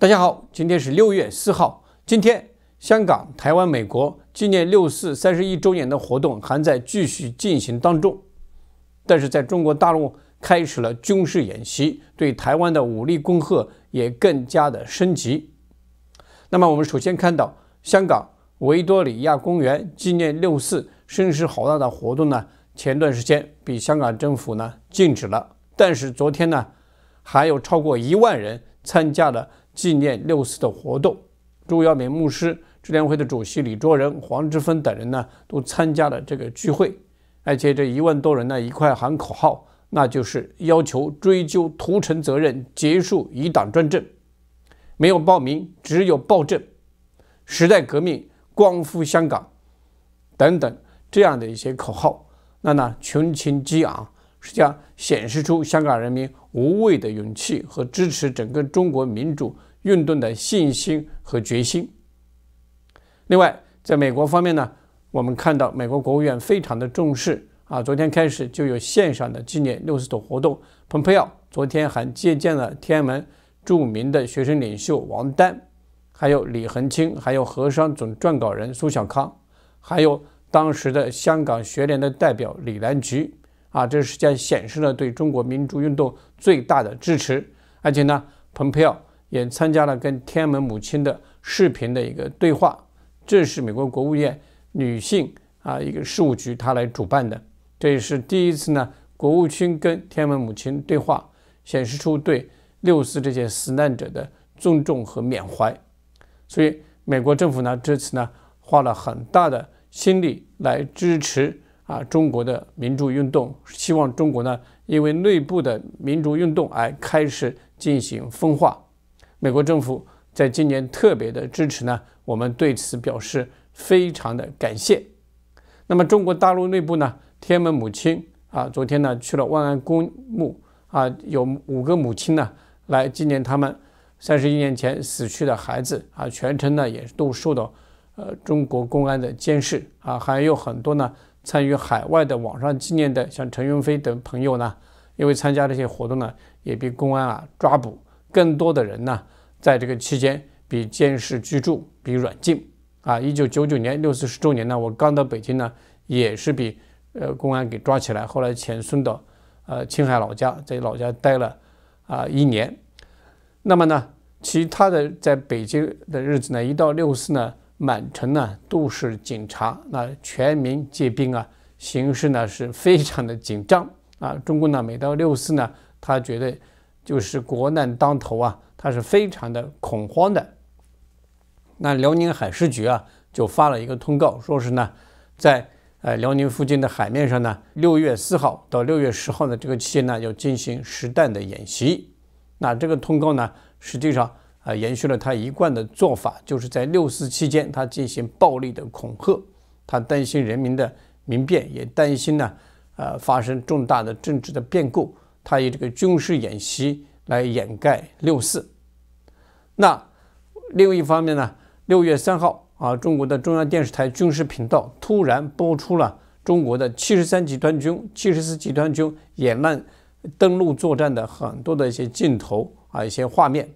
大家好，今天是六月四号。今天，香港、台湾、美国纪念六四三十一周年的活动还在继续进行当中，但是在中国大陆开始了军事演习，对台湾的武力攻贺也更加的升级。那么，我们首先看到香港维多利亚公园纪念六四声势浩大的活动呢，前段时间被香港政府呢禁止了，但是昨天呢，还有超过一万人参加了。纪念六四的活动，朱耀明牧师、智联会的主席李卓人、黄之锋等人呢，都参加了这个聚会，而且这一万多人呢一块喊口号，那就是要求追究屠城责任，结束以党专政，没有暴民，只有暴政，时代革命，光复香港等等这样的一些口号，那那群情激昂。是上显示出香港人民无畏的勇气和支持整个中国民主运动的信心和决心。另外，在美国方面呢，我们看到美国国务院非常的重视啊，昨天开始就有线上的纪念六十周活动。蓬佩奥昨天还借鉴了天安门著名的学生领袖王丹，还有李恒清，还有和商总撰稿人苏小康，还有当时的香港学联的代表李兰菊。啊，这是将显示了对中国民主运动最大的支持，而且呢，蓬佩奥也参加了跟天安门母亲的视频的一个对话，这是美国国务院女性啊一个事务局他来主办的，这也是第一次呢，国务卿跟天安门母亲对话，显示出对六四这些死难者的尊重和缅怀，所以美国政府呢这次呢花了很大的心力来支持。啊，中国的民主运动希望中国呢，因为内部的民主运动而开始进行分化。美国政府在今年特别的支持呢，我们对此表示非常的感谢。那么中国大陆内部呢，天安门母亲啊，昨天呢去了万安公墓啊，有五个母亲呢来纪念他们三十一年前死去的孩子啊，全程呢也都受到呃中国公安的监视啊，还有很多呢。参与海外的网上纪念的，像陈云飞等朋友呢，因为参加这些活动呢，也被公安啊抓捕。更多的人呢，在这个期间比监视居住，比软禁。啊，一九九九年六四十周年呢，我刚到北京呢，也是被呃公安给抓起来，后来遣送到呃青海老家，在老家待了啊一年。那么呢，其他的在北京的日子呢，一到六四呢。满城呢都是警察，那全民皆兵啊，形势呢是非常的紧张啊。中共呢每到六四呢，他觉得就是国难当头啊，他是非常的恐慌的。那辽宁海事局啊就发了一个通告，说是呢在呃辽宁附近的海面上呢，六月四号到六月十号的这个期间呢要进行实弹的演习。那这个通告呢实际上。啊，延续了他一贯的做法，就是在六四期间，他进行暴力的恐吓，他担心人民的民变，也担心呢，呃，发生重大的政治的变故，他以这个军事演习来掩盖六四。那另一方面呢，六月三号啊，中国的中央电视台军事频道突然播出了中国的七十三集团军、七十四集团军演蛮登陆作战的很多的一些镜头啊，一些画面。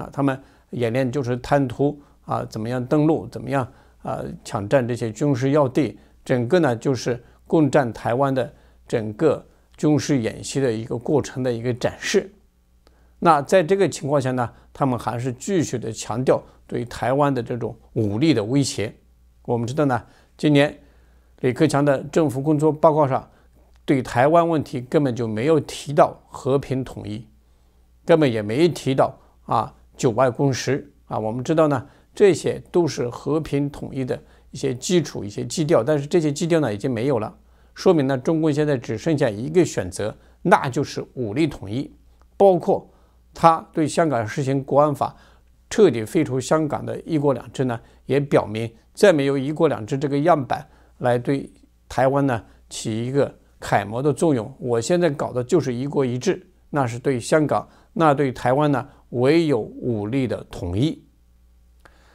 啊，他们演练就是贪图啊，怎么样登陆，怎么样啊，抢占这些军事要地，整个呢就是攻占台湾的整个军事演习的一个过程的一个展示。那在这个情况下呢，他们还是继续的强调对台湾的这种武力的威胁。我们知道呢，今年李克强的政府工作报告上对台湾问题根本就没有提到和平统一，根本也没提到啊。九外共识啊，我们知道呢，这些都是和平统一的一些基础、一些基调。但是这些基调呢，已经没有了，说明呢，中共现在只剩下一个选择，那就是武力统一。包括他对香港实行国安法，彻底废除香港的一国两制呢，也表明再没有一国两制这个样板来对台湾呢起一个楷模的作用。我现在搞的就是一国一制，那是对香港，那对台湾呢？唯有武力的统一。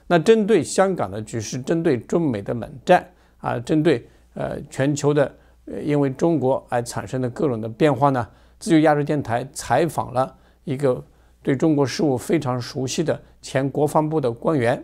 那针对香港的局势，针对中美的冷战啊，针对呃全球的因为中国而产生的各种的变化呢？自由亚洲电台采访了一个对中国事务非常熟悉的前国防部的官员。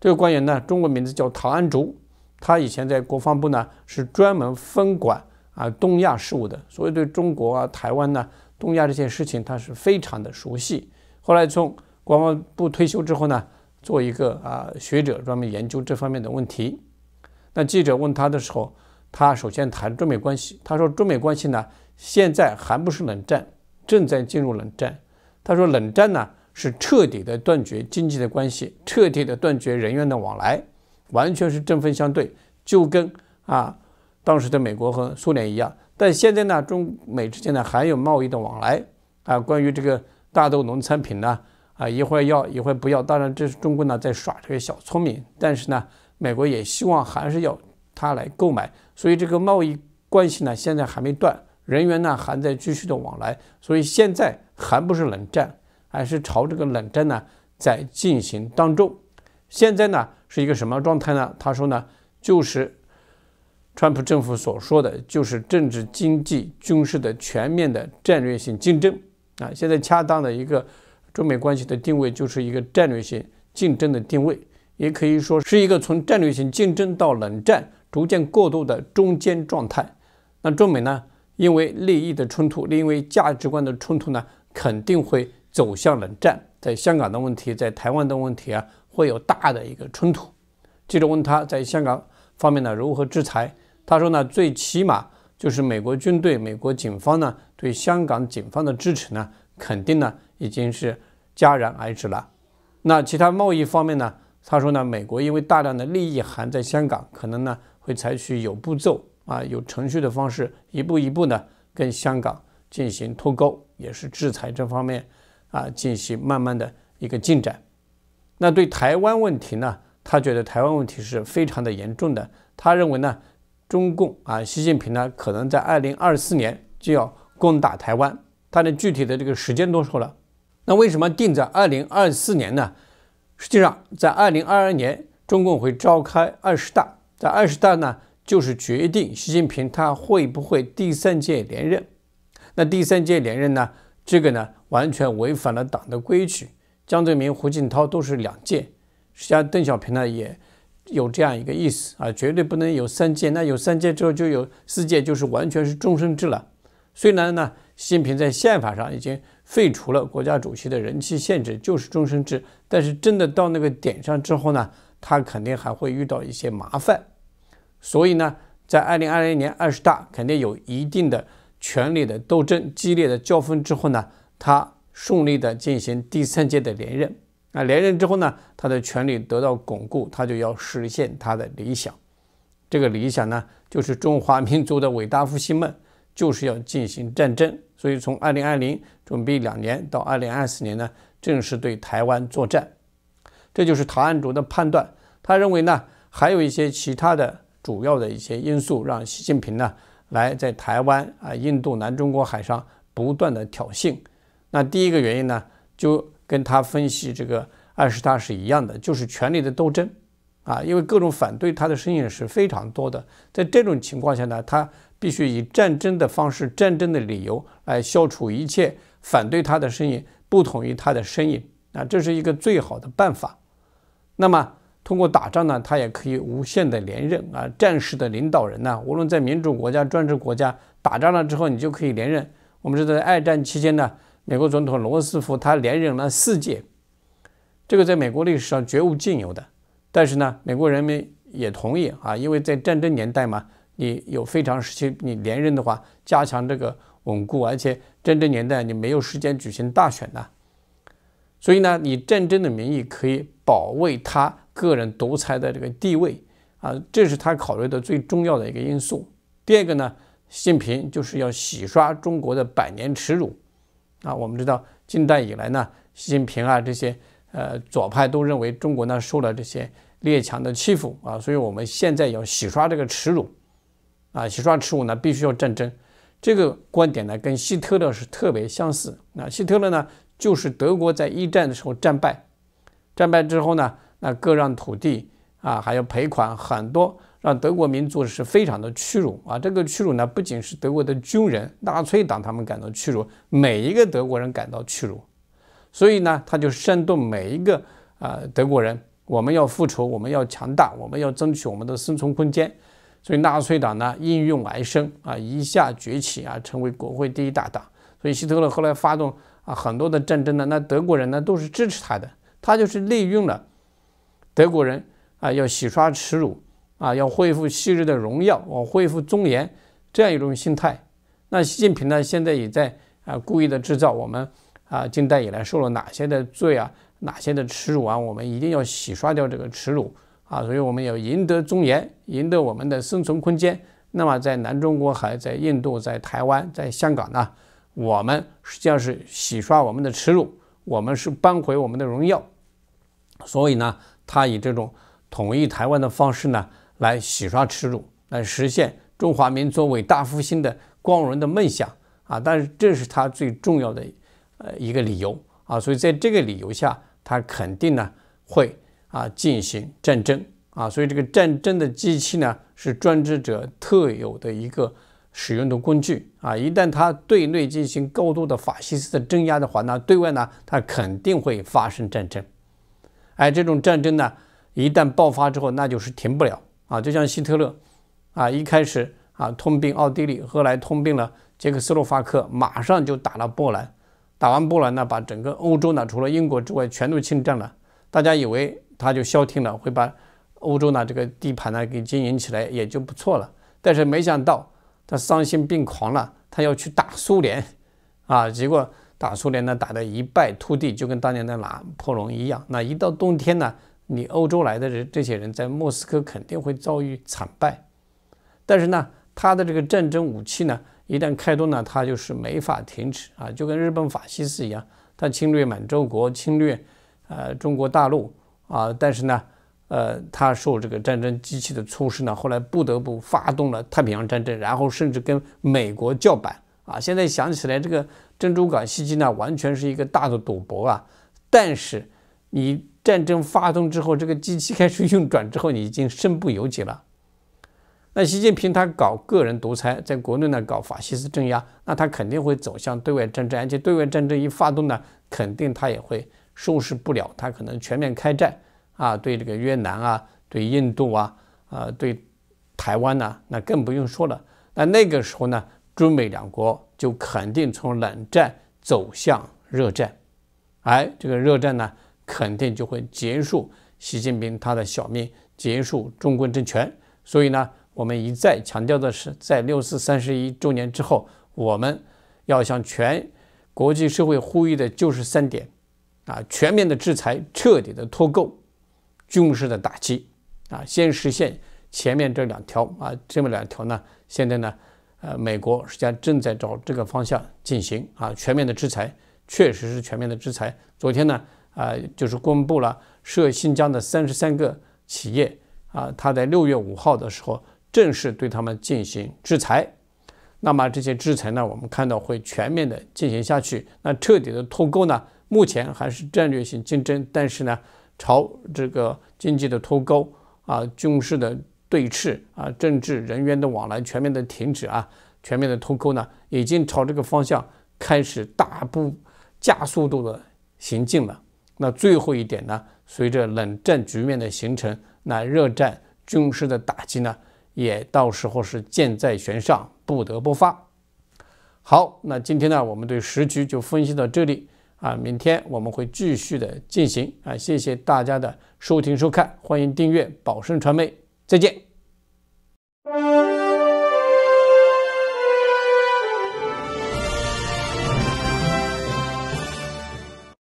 这个官员呢，中国名字叫唐安竹，他以前在国防部呢是专门分管啊东亚事务的，所以对中国啊台湾呢、东亚这些事情，他是非常的熟悉。后来从国防部退休之后呢，做一个啊学者，专门研究这方面的问题。那记者问他的时候，他首先谈中美关系。他说，中美关系呢，现在还不是冷战，正在进入冷战。他说，冷战呢是彻底的断绝经济的关系，彻底的断绝人员的往来，完全是针锋相对，就跟啊当时的美国和苏联一样。但现在呢，中美之间呢还有贸易的往来啊，关于这个。大豆农产品呢？啊，一会儿要，一会儿不要。当然，这是中国呢在耍这个小聪明。但是呢，美国也希望还是要他来购买。所以这个贸易关系呢，现在还没断，人员呢还在继续的往来。所以现在还不是冷战，而是朝这个冷战呢在进行当中。现在呢是一个什么状态呢？他说呢，就是川普政府所说的就是政治、经济、军事的全面的战略性竞争。啊，现在恰当的一个中美关系的定位，就是一个战略性竞争的定位，也可以说是一个从战略性竞争到冷战逐渐过渡的中间状态。那中美呢，因为利益的冲突，因为价值观的冲突呢，肯定会走向冷战。在香港的问题，在台湾的问题啊，会有大的一个冲突。记者问他在香港方面呢如何制裁，他说呢，最起码。就是美国军队、美国警方呢对香港警方的支持呢，肯定呢已经是戛然而止了。那其他贸易方面呢，他说呢，美国因为大量的利益还在香港，可能呢会采取有步骤啊、有程序的方式，一步一步呢跟香港进行脱钩，也是制裁这方面啊进行慢慢的一个进展。那对台湾问题呢，他觉得台湾问题是非常的严重的，他认为呢。中共啊，习近平呢，可能在二零二四年就要攻打台湾，他的具体的这个时间多少了？那为什么定在二零二四年呢？实际上，在二零二二年中共会召开二十大，在二十大呢，就是决定习近平他会不会第三届连任。那第三届连任呢，这个呢，完全违反了党的规矩。江泽民、胡锦涛都是两届，实际上邓小平呢也。有这样一个意思啊，绝对不能有三届。那有三届之后，就有四届，就是完全是终身制了。虽然呢，习近平在宪法上已经废除了国家主席的人气限制，就是终身制，但是真的到那个点上之后呢，他肯定还会遇到一些麻烦。所以呢，在二零二零年二十大肯定有一定的权力的斗争、激烈的交锋之后呢，他顺利的进行第三届的连任。那连任之后呢，他的权力得到巩固，他就要实现他的理想。这个理想呢，就是中华民族的伟大复兴梦，就是要进行战争。所以从二零二零准备两年到二零二四年呢，正式对台湾作战。这就是陶案竹的判断。他认为呢，还有一些其他的主要的一些因素，让习近平呢来在台湾啊、印度、南中国海上不断的挑衅。那第一个原因呢，就。跟他分析这个二十大是一样的，就是权力的斗争，啊，因为各种反对他的声音是非常多的，在这种情况下呢，他必须以战争的方式、战争的理由来消除一切反对他的声音、不同于他的声音，啊，这是一个最好的办法。那么通过打仗呢，他也可以无限的连任啊。战士的领导人呢，无论在民主国家、专制国家，打仗了之后你就可以连任。我们知道在二战期间呢。美国总统罗斯福他连任了四届，这个在美国历史上绝无仅有的。但是呢，美国人民也同意啊，因为在战争年代嘛，你有非常时期，你连任的话加强这个稳固，而且战争年代你没有时间举行大选呐，所以呢，以战争的名义可以保卫他个人独裁的这个地位啊，这是他考虑的最重要的一个因素。第二个呢，习近平就是要洗刷中国的百年耻辱。啊，我们知道近代以来呢，习近平啊这些呃左派都认为中国呢受了这些列强的欺负啊，所以我们现在要洗刷这个耻辱，啊，洗刷耻辱呢必须要战争，这个观点呢跟希特勒是特别相似。那希特勒呢就是德国在一战的时候战败，战败之后呢，那割让土地。啊，还要赔款很多，让德国民众是非常的屈辱啊！这个屈辱呢，不仅是德国的军人、纳粹党，他们感到屈辱，每一个德国人感到屈辱。所以呢，他就煽动每一个啊德国人：我们要复仇，我们要强大，我们要争取我们的生存空间。所以纳粹党呢，应运而生啊，一下崛起啊，成为国会第一大党。所以希特勒后来发动啊很多的战争呢，那德国人呢都是支持他的，他就是利用了德国人。啊，要洗刷耻辱，啊，要恢复昔日的荣耀，我恢复尊严，这样一种心态。那习近平呢，现在也在啊，故意的制造我们啊，近代以来受了哪些的罪啊，哪些的耻辱啊，我们一定要洗刷掉这个耻辱啊，所以我们要赢得尊严，赢得我们的生存空间。那么在南中国海，在印度，在台湾，在香港呢，我们实际上是洗刷我们的耻辱，我们是扳回我们的荣耀。所以呢，他以这种。统一台湾的方式呢，来洗刷耻辱，来实现中华民族伟大复兴的光荣的梦想啊！但是这是他最重要的呃一个理由啊，所以在这个理由下，他肯定呢会啊进行战争啊，所以这个战争的机器呢是专制者特有的一个使用的工具啊，一旦他对内进行高度的法西斯的镇压的话，那对外呢他肯定会发生战争，而这种战争呢。一旦爆发之后，那就是停不了啊！就像希特勒，啊，一开始啊吞并奥地利，后来吞并了捷克斯洛伐克，马上就打了波兰，打完波兰，呢，把整个欧洲呢，除了英国之外，全都侵占了。大家以为他就消停了，会把欧洲呢这个地盘呢给经营起来也就不错了。但是没想到他丧心病狂了，他要去打苏联，啊，结果打苏联呢打的一败涂地，就跟当年的拿破仑一样。那一到冬天呢。你欧洲来的这这些人在莫斯科肯定会遭遇惨败，但是呢，他的这个战争武器呢，一旦开动呢，他就是没法停止啊，就跟日本法西斯一样，他侵略满洲国，侵略，呃，中国大陆啊，但是呢，呃，他受这个战争机器的促使呢，后来不得不发动了太平洋战争，然后甚至跟美国叫板啊，现在想起来这个珍珠港袭击呢，完全是一个大的赌博啊，但是你。战争发动之后，这个机器开始运转之后，你已经身不由己了。那习近平他搞个人独裁，在国内呢搞法西斯镇压，那他肯定会走向对外战争，而且对外战争一发动呢，肯定他也会收拾不了，他可能全面开战啊，对这个越南啊，对印度啊，呃，对台湾呢，那更不用说了。那那个时候呢，中美两国就肯定从冷战走向热战，哎，这个热战呢。肯定就会结束习近平他的小命，结束中国政权。所以呢，我们一再强调的是，在六四三十一周年之后，我们要向全国际社会呼吁的就是三点，啊，全面的制裁，彻底的脱钩，军事的打击，啊，先实现前面这两条，啊，这么两条呢，现在呢，呃，美国实际上正在找这个方向进行，啊，全面的制裁确实是全面的制裁。昨天呢。啊，就是公布了涉新疆的三十三个企业啊，他在六月五号的时候正式对他们进行制裁。那么这些制裁呢，我们看到会全面的进行下去。那彻底的脱钩呢，目前还是战略性竞争，但是呢，朝这个经济的脱钩啊、军事的对峙啊、政治人员的往来全面的停止啊，全面的脱钩呢，已经朝这个方向开始大步加速度的行进了。那最后一点呢？随着冷战局面的形成，那热战军事的打击呢，也到时候是箭在弦上，不得不发。好，那今天呢，我们对时局就分析到这里啊。明天我们会继续的进行啊。谢谢大家的收听收看，欢迎订阅宝盛传媒，再见。